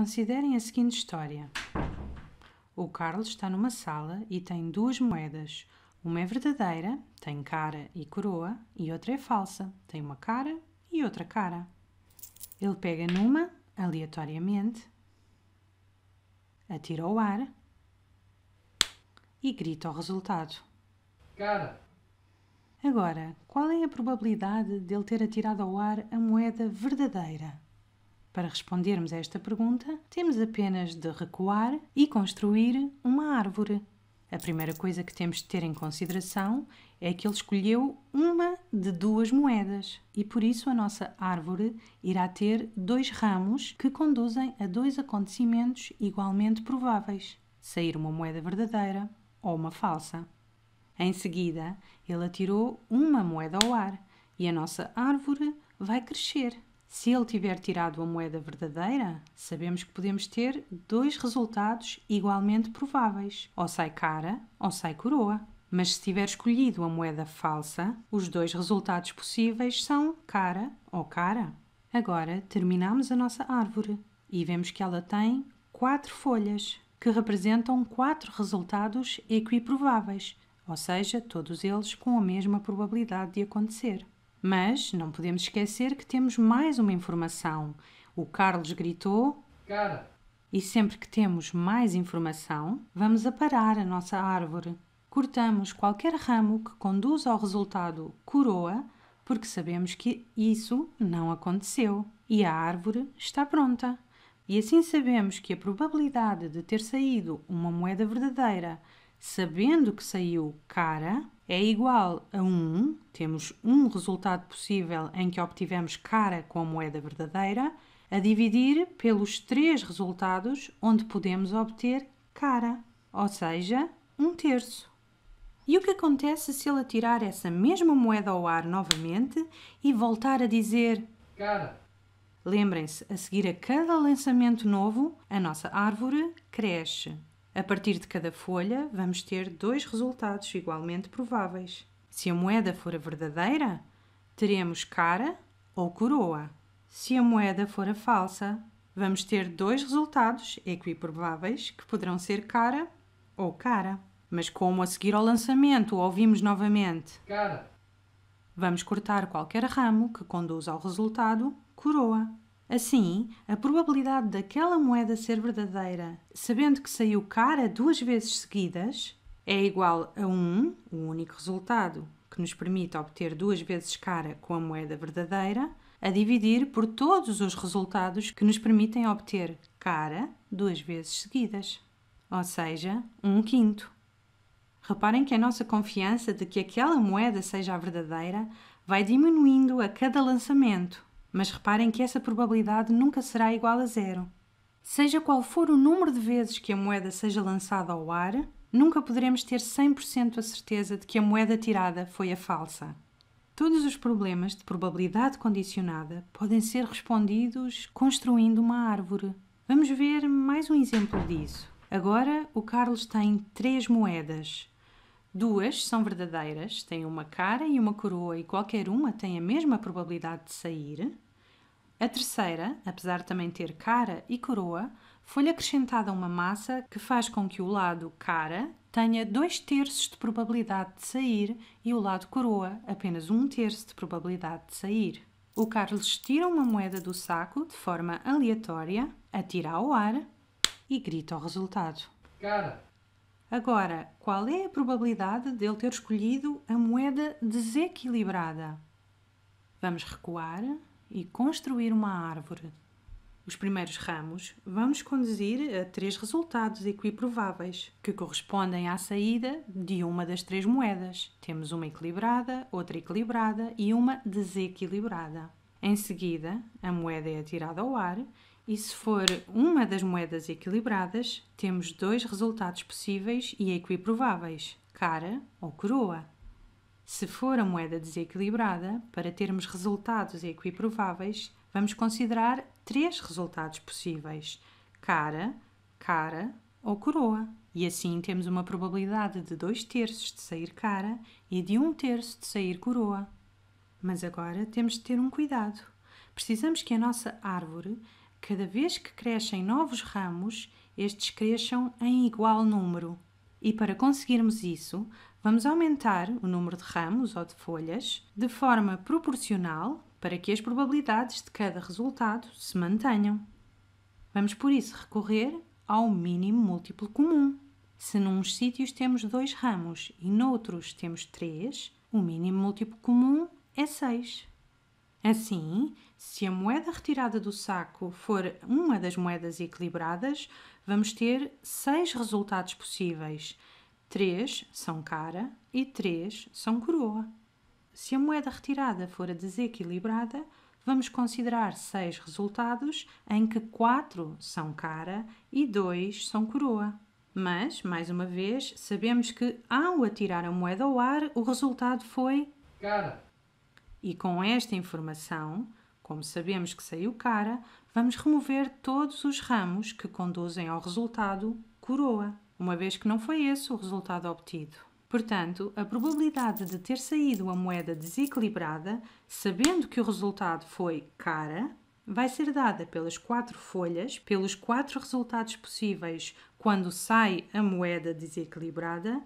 Considerem a seguinte história. O Carlos está numa sala e tem duas moedas. Uma é verdadeira, tem cara e coroa, e outra é falsa, tem uma cara e outra cara. Ele pega numa, aleatoriamente, atira ao ar e grita o resultado. Cara! Agora, qual é a probabilidade dele ter atirado ao ar a moeda verdadeira? Para respondermos a esta pergunta, temos apenas de recuar e construir uma árvore. A primeira coisa que temos de ter em consideração é que ele escolheu uma de duas moedas e por isso a nossa árvore irá ter dois ramos que conduzem a dois acontecimentos igualmente prováveis: sair uma moeda verdadeira ou uma falsa. Em seguida, ele atirou uma moeda ao ar e a nossa árvore vai crescer. Se ele tiver tirado a moeda verdadeira, sabemos que podemos ter dois resultados igualmente prováveis: ou sai cara ou sai coroa. Mas se tiver escolhido a moeda falsa, os dois resultados possíveis são cara ou cara. Agora terminamos a nossa árvore e vemos que ela tem quatro folhas que representam quatro resultados equiprováveis, ou seja, todos eles com a mesma probabilidade de acontecer. Mas não podemos esquecer que temos mais uma informação. O Carlos gritou: Cara! E sempre que temos mais informação, vamos aparar a nossa árvore. Cortamos qualquer ramo que conduza ao resultado coroa, porque sabemos que isso não aconteceu e a árvore está pronta. E assim sabemos que a probabilidade de ter saído uma moeda verdadeira, sabendo que saiu cara, é igual a 1, temos um resultado possível em que obtivemos cara com a moeda verdadeira, a dividir pelos três resultados onde podemos obter cara, ou seja, um terço. E o que acontece se ele atirar essa mesma moeda ao ar novamente e voltar a dizer cara? Lembrem-se, a seguir a cada lançamento novo, a nossa árvore cresce. A partir de cada folha, vamos ter dois resultados igualmente prováveis. Se a moeda for a verdadeira, teremos cara ou coroa. Se a moeda for a falsa, vamos ter dois resultados equiprováveis que poderão ser cara ou cara. Mas como a seguir ao lançamento ouvimos novamente cara, vamos cortar qualquer ramo que conduza ao resultado coroa. Assim, a probabilidade daquela moeda ser verdadeira, sabendo que saiu cara duas vezes seguidas, é igual a 1, o único resultado que nos permite obter duas vezes cara com a moeda verdadeira, a dividir por todos os resultados que nos permitem obter cara duas vezes seguidas, ou seja, um quinto. Reparem que a nossa confiança de que aquela moeda seja a verdadeira vai diminuindo a cada lançamento, mas reparem que essa probabilidade nunca será igual a zero. Seja qual for o número de vezes que a moeda seja lançada ao ar, nunca poderemos ter 100% a certeza de que a moeda tirada foi a falsa. Todos os problemas de probabilidade condicionada podem ser respondidos construindo uma árvore. Vamos ver mais um exemplo disso. Agora o Carlos tem três moedas Duas são verdadeiras, têm uma cara e uma coroa e qualquer uma tem a mesma probabilidade de sair. A terceira, apesar de também ter cara e coroa, foi-lhe acrescentada uma massa que faz com que o lado cara tenha dois terços de probabilidade de sair e o lado coroa apenas um terço de probabilidade de sair. O Carlos tira uma moeda do saco de forma aleatória, atira ao ar e grita o resultado. Cara! Agora, qual é a probabilidade de ele ter escolhido a moeda desequilibrada? Vamos recuar e construir uma árvore. Os primeiros ramos vão nos conduzir a três resultados equiprováveis, que correspondem à saída de uma das três moedas. Temos uma equilibrada, outra equilibrada e uma desequilibrada. Em seguida, a moeda é atirada ao ar e se for uma das moedas equilibradas, temos dois resultados possíveis e equiprováveis, cara ou coroa. Se for a moeda desequilibrada, para termos resultados equiprováveis, vamos considerar três resultados possíveis, cara, cara ou coroa. E assim temos uma probabilidade de dois terços de sair cara e de um terço de sair coroa. Mas agora temos de ter um cuidado. Precisamos que a nossa árvore cada vez que crescem novos ramos, estes cresçam em igual número. E para conseguirmos isso, vamos aumentar o número de ramos ou de folhas de forma proporcional para que as probabilidades de cada resultado se mantenham. Vamos por isso recorrer ao mínimo múltiplo comum. Se num sítios temos dois ramos e noutros temos três, o mínimo múltiplo comum é 6. Assim, se a moeda retirada do saco for uma das moedas equilibradas, vamos ter seis resultados possíveis. Três são cara e três são coroa. Se a moeda retirada for a desequilibrada, vamos considerar seis resultados em que quatro são cara e dois são coroa. Mas, mais uma vez, sabemos que ao atirar a moeda ao ar, o resultado foi cara. E com esta informação, como sabemos que saiu cara, vamos remover todos os ramos que conduzem ao resultado coroa, uma vez que não foi esse o resultado obtido. Portanto, a probabilidade de ter saído a moeda desequilibrada, sabendo que o resultado foi cara, vai ser dada pelas quatro folhas, pelos quatro resultados possíveis quando sai a moeda desequilibrada,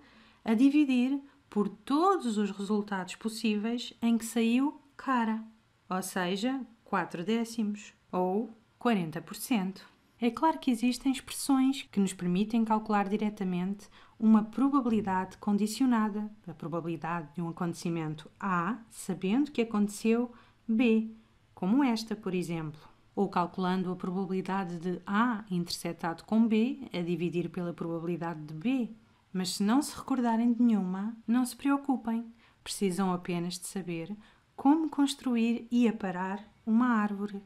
a dividir por todos os resultados possíveis em que saiu cara, ou seja, 4 décimos ou 40%. É claro que existem expressões que nos permitem calcular diretamente uma probabilidade condicionada, a probabilidade de um acontecimento A, sabendo que aconteceu B, como esta, por exemplo, ou calculando a probabilidade de A interceptado com B a dividir pela probabilidade de B, mas se não se recordarem de nenhuma, não se preocupem, precisam apenas de saber como construir e aparar uma árvore.